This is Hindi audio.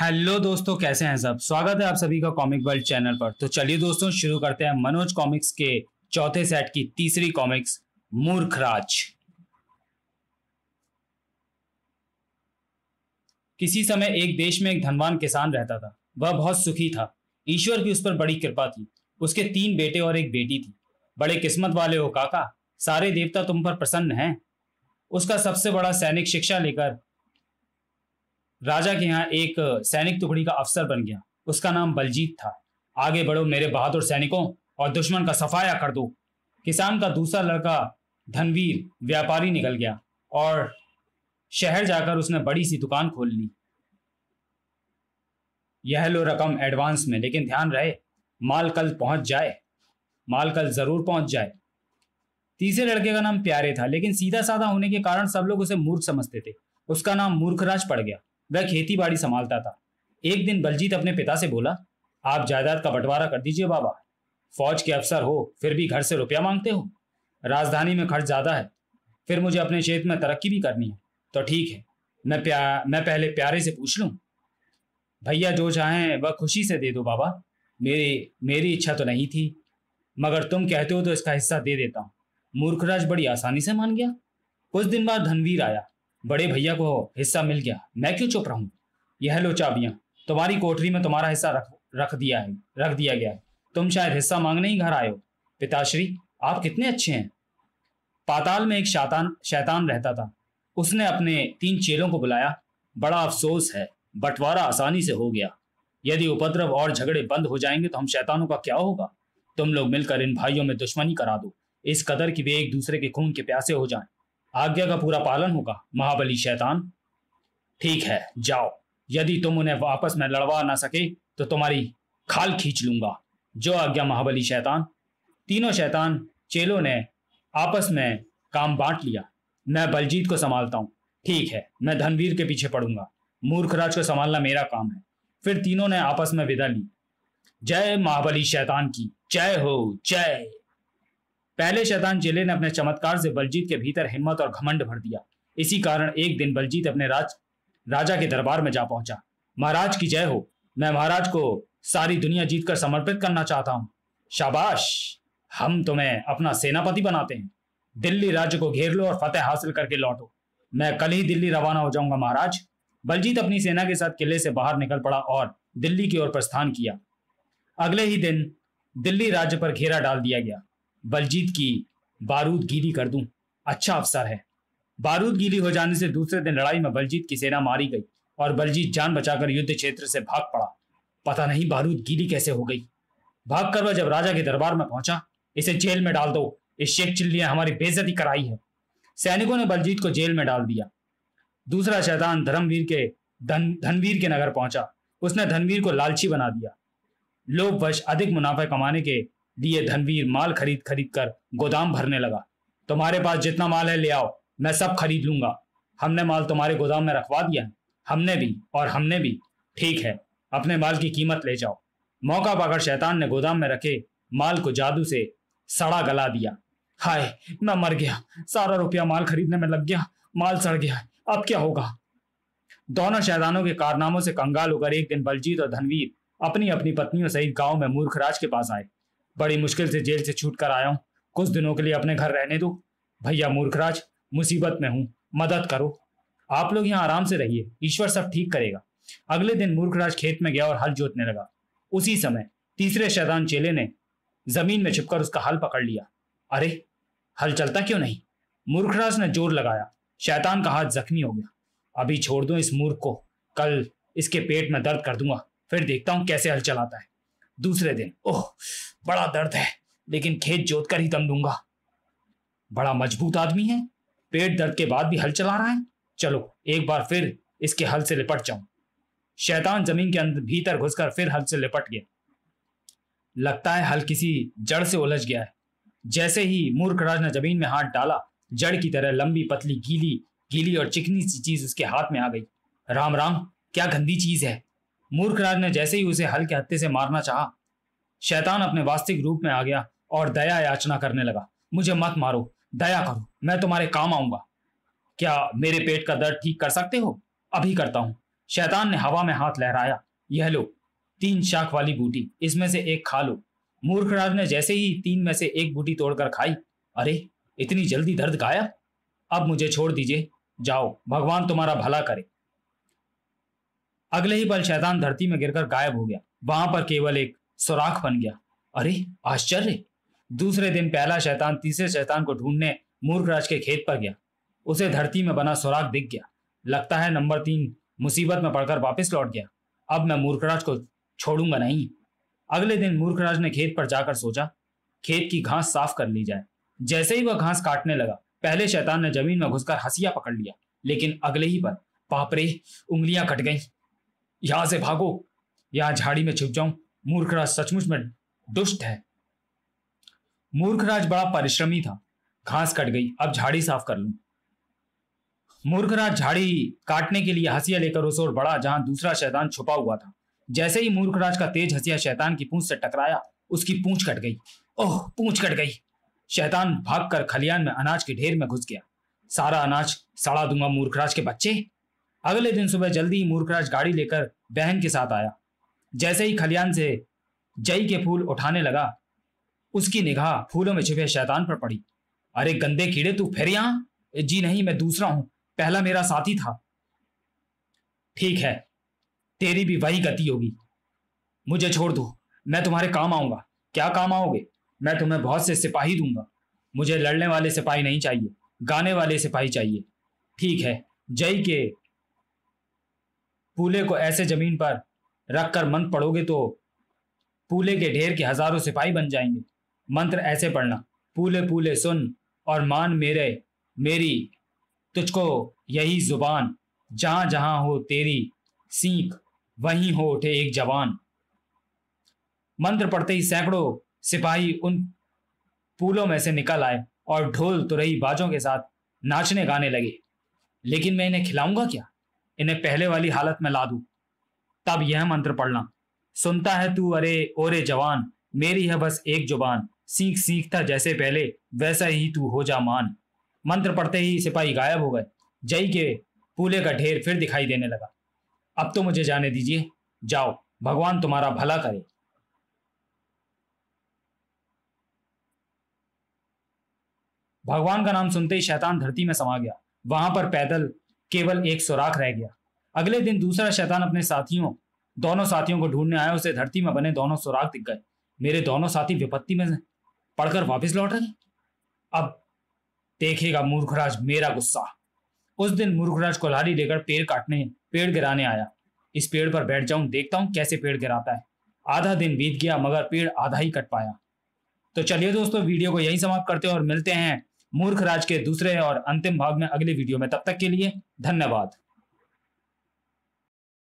हेलो दोस्तों कैसे हैं सब स्वागत है आप सभी का कॉमिक वर्ल्ड चैनल पर तो चलिए दोस्तों शुरू करते हैं मनोज कॉमिक्स के चौथे सेट की तीसरी कॉमिक्स मूर्खराज किसी समय एक देश में एक धनवान किसान रहता था वह बहुत सुखी था ईश्वर की उस पर बड़ी कृपा थी उसके तीन बेटे और एक बेटी थी बड़े किस्मत वाले हो काका सारे देवता तुम पर प्रसन्न हैं उसका सबसे बड़ा सैनिक शिक्षा लेकर राजा के यहाँ एक सैनिक टुकड़ी का अफसर बन गया उसका नाम बलजीत था आगे बढ़ो मेरे बहादुर सैनिकों और दुश्मन का सफाया कर दो किसान का दूसरा लड़का धनवीर व्यापारी निकल गया और शहर जाकर उसने बड़ी सी दुकान खोल ली यह लो रकम एडवांस में लेकिन ध्यान रहे माल कल पहुंच जाए माल कल जरूर पहुंच जाए तीसरे लड़के का नाम प्यारे था लेकिन सीधा साधा होने के कारण सब लोग उसे मूर्ख समझते थे उसका नाम मूर्खराज पड़ गया वह खेती बाड़ी संभालता था एक दिन बलजीत अपने पिता से बोला आप जायदाद का बंटवारा कर दीजिए बाबा फौज के अफसर हो फिर भी घर से रुपया मांगते हो राजधानी में खर्च ज़्यादा है फिर मुझे अपने क्षेत्र में तरक्की भी करनी है तो ठीक है मैं प्या मैं पहले प्यारे से पूछ लूँ भैया जो चाहें वह खुशी से दे दो बाबा मेरी मेरी इच्छा तो नहीं थी मगर तुम कहते हो तो इसका हिस्सा दे देता हूँ मूर्खराज बड़ी आसानी से मान गया कुछ दिन बाद धनवीर आया बड़े भैया को हिस्सा मिल गया मैं क्यों चुप हूँ यह लो चाबियां तुम्हारी कोठरी में तुम्हारा हिस्सा रख रख दिया है रख दिया गया तुम शायद हिस्सा मांगने ही घर आयो पिताश्री आप कितने अच्छे हैं पाताल में एक शैतान शैतान रहता था उसने अपने तीन चेलों को बुलाया बड़ा अफसोस है बंटवारा आसानी से हो गया यदि उपद्रव और झगड़े बंद हो जाएंगे तो हम शैतानों का क्या होगा तुम लोग मिलकर इन भाइयों में दुश्मनी करा दो इस कदर कि वे एक दूसरे के खून के प्यासे हो जाएं आज्ञा का पूरा पालन होगा महाबली शैतान ठीक है जाओ यदि तुम उन्हें वापस में लड़वा ना सके तो तुम्हारी खाल खींच लूंगा जो आज्ञा महाबली शैतान तीनों शैतान चेलों ने आपस में काम बांट लिया मैं बलजीत को संभालता हूँ ठीक है मैं धनवीर के पीछे पड़ूंगा मूर्खराज को संभालना मेरा काम है फिर तीनों ने आपस में विदा ली जय महाबली शैतान की जय हो जय पहले शैतान चेले ने अपने चमत्कार से बलजीत के भीतर हिम्मत और घमंड भर दिया इसी कारण एक दिन बलजीत अपने राज राजा के दरबार में जा पहुंचा महाराज की जय हो मैं महाराज को सारी दुनिया जीतकर समर्पित करना चाहता हूं शाबाश हम तुम्हें अपना सेनापति बनाते हैं दिल्ली राज्य को घेर लो और फतेह हासिल करके लौटो मैं कल ही दिल्ली रवाना हो जाऊंगा महाराज बलजीत अपनी सेना के साथ किले से बाहर निकल पड़ा और दिल्ली की ओर प्रस्थान किया अगले ही दिन दिल्ली राज्य पर घेरा डाल दिया गया बलजीत की बारूद गीली कर दूं अच्छा अवसर है बारूद गीली हो जाने से दूसरे दिन लड़ाई में बलजीत की सेना मारी गई और बलजीत जान बचाकर युद्ध क्षेत्र से भाग पड़ा पता नहीं बारूद गीली कैसे हो गई भाग कर वह जब राजा के दरबार में पहुंचा इसे जेल में डाल दो इस शेख चिल्ली ने हमारी बेजती कराई है सैनिकों ने बलजीत को जेल में डाल दिया दूसरा शैतान धर्मवीर के धन धनवीर के नगर पहुंचा उसने धनवीर को लालची बना दिया लोभवश अधिक मुनाफा कमाने के दिए धनवीर माल खरीद खरीद कर गोदाम भरने लगा तुम्हारे पास जितना माल है ले आओ मैं सब खरीद लूंगा हमने माल तुम्हारे गोदाम में रखवा दिया हमने भी और हमने भी ठीक है अपने माल की कीमत ले जाओ मौका पाकर शैतान ने गोदाम में रखे माल को जादू से सड़ा गला दिया हाय मैं मर गया सारा रुपया माल खरीदने में लग गया माल सड़ गया अब क्या होगा दोनों शैतानों के कारनामों से कंगाल होकर एक दिन बलजीत और धनवीर अपनी अपनी पत्नियों सहित गांव में मूर्खराज के पास आए बड़ी मुश्किल से जेल से छूट कर आया हूँ कुछ दिनों के लिए अपने घर रहने दो भैया मूर्खराज मुसीबत में हूँ मदद करो आप लोग यहाँ आराम से रहिए ईश्वर सब ठीक करेगा अगले दिन मूर्खराज खेत में गया और हल जोतने लगा उसी समय तीसरे शैतान चेले ने जमीन में छिपकर उसका हल पकड़ लिया अरे हल चलता क्यों नहीं मूर्खराज ने जोर लगाया शैतान का हाथ जख्मी हो गया अभी छोड़ दो इस मूर्ख को कल इसके पेट में दर्द कर दूंगा फिर देखता हूं कैसे हल चलाता है दूसरे दिन ओह बड़ा दर्द है लेकिन खेत जोत कर ही दम दूंगा बड़ा मजबूत आदमी है पेट दर्द के बाद भी हल चला रहा है चलो एक बार फिर इसके हल से लिपट जाऊं शैतान जमीन के अंदर भीतर घुसकर फिर हल से लिपट गया लगता है हल किसी जड़ से उलझ गया है जैसे ही मूर्ख राज ने जमीन में हाथ डाला जड़ की तरह लंबी पतली गीली गीली और चिकनी सी चीज उसके हाथ में आ गई राम राम क्या गंदी चीज है मूर्खराज ने जैसे ही उसे हल्के हत्ते से मारना चाहा शैतान अपने वास्तविक रूप में आ गया और दया याचना करने लगा मुझे मत मारो दया करो मैं तुम्हारे काम आऊंगा क्या मेरे पेट का दर्द ठीक कर सकते हो अभी करता हूं शैतान ने हवा में हाथ लहराया यह लो तीन शाख वाली बूटी इसमें से एक खा लो मूर्खराज ने जैसे ही तीन में से एक बूटी तोड़कर खाई अरे इतनी जल्दी दर्द गायब अब मुझे छोड़ दीजिए जाओ भगवान तुम्हारा भला करे अगले ही पल शैतान धरती में गिरकर गायब हो गया वहां पर केवल एक सुराख बन गया अरे आश्चर्य दूसरे दिन पहला शैतान तीसरे शैतान को ढूंढने मूर्खराज के खेत पर गया उसे धरती में बना सुराख दिख गया लगता है नंबर तीन मुसीबत में पड़कर वापस लौट गया अब मैं मूर्खराज को छोड़ूंगा नहीं अगले दिन मूर्खराज ने खेत पर जाकर सोचा खेत की घास साफ कर ली जाए जैसे ही वह घास काटने लगा पहले शैतान ने जमीन में घुसकर हसिया पकड़ लिया लेकिन अगले ही पर पापरे उंगलियां कट गईं यहां से भागो यहां झाड़ी में छिप जाऊं मूर्खराज सचमुच में दुष्ट है मूर्खराज बड़ा परिश्रमी था घास कट गई अब झाड़ी साफ कर लू मूर्खराज झाड़ी काटने के लिए हसिया लेकर उस ओर बढ़ा जहां दूसरा शैतान छुपा हुआ था जैसे ही मूर्खराज का तेज हसिया शैतान की पूंछ से टकराया उसकी पूंछ कट गई ओह पूंछ कट गई शैतान भागकर खलियान में अनाज के ढेर में घुस गया सारा अनाज सड़ा दूंगा मूर्खराज के बच्चे अगले दिन सुबह जल्दी ही मूर्खराज गाड़ी लेकर बहन के साथ आया जैसे ही खलियान से जई के फूल उठाने लगा उसकी निगाह फूलों में छिपे शैतान पर पड़ी अरे गंदे कीड़े तू फिर यहां जी नहीं मैं दूसरा हूं पहला मेरा साथी था ठीक है तेरी भी वही गति होगी मुझे छोड़ दो मैं तुम्हारे काम आऊंगा क्या काम आओगे मैं तुम्हें बहुत से सिपाही दूंगा मुझे लड़ने वाले सिपाही नहीं चाहिए गाने वाले सिपाही चाहिए ठीक है जय के पूले को ऐसे जमीन पर रखकर मंत्र पढ़ोगे तो पूले के ढेर के हजारों सिपाही बन जाएंगे मंत्र ऐसे पढ़ना पूले पूले सुन और मान मेरे मेरी तुझको यही जुबान जहां जहां हो तेरी सीख वहीं हो उठे एक जवान मंत्र पढ़ते ही सैकड़ों सिपाही उन पुलों में से निकल आए और ढोल तुरही बाजों के साथ नाचने गाने लगे लेकिन मैं इन्हें खिलाऊंगा क्या इन्हें पहले वाली हालत में ला दू तब यह मंत्र पढ़ना सुनता है तू अरे ओरे जवान मेरी है बस एक जुबान सीख सीखता जैसे पहले वैसा ही तू हो जा मान मंत्र पढ़ते ही सिपाही गायब हो गए जई के पूले का ढेर फिर दिखाई देने लगा अब तो मुझे जाने दीजिए जाओ भगवान तुम्हारा भला करे भगवान का नाम सुनते ही शैतान धरती में समा गया वहां पर पैदल केवल एक सुराख रह गया अगले दिन दूसरा शैतान अपने साथियों दोनों साथियों को ढूंढने आया उसे धरती में बने दोनों सुराख दिख गए मेरे दोनों साथी विपत्ति में पढ़कर वापस लौट गए अब देखेगा मूर्खराज मेरा गुस्सा उस दिन मूर्खराज को लाड़ी लेकर पेड़ काटने पेड़ गिराने आया इस पेड़ पर बैठ जाऊं देखता हूं कैसे पेड़ गिराता है आधा दिन बीत गया मगर पेड़ आधा ही कट पाया तो चलिए दोस्तों वीडियो को यहीं समाप्त करते हैं और मिलते हैं मूर्ख राज के दूसरे और अंतिम भाग में अगली वीडियो में तब तक के लिए धन्यवाद